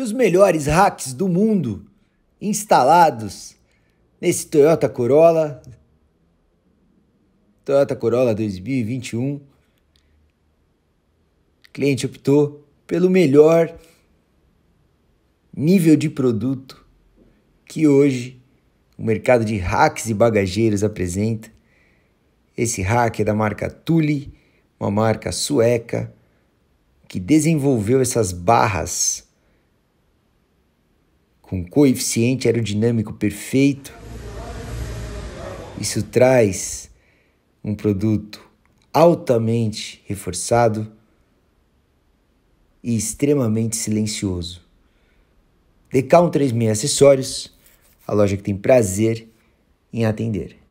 que os melhores hacks do mundo instalados nesse Toyota Corolla, Toyota Corolla 2021. O cliente optou pelo melhor nível de produto que hoje o mercado de hacks e bagageiros apresenta. Esse hack é da marca Thule, uma marca sueca que desenvolveu essas barras com coeficiente aerodinâmico perfeito, isso traz um produto altamente reforçado e extremamente silencioso. Decal 36 Acessórios, a loja que tem prazer em atender.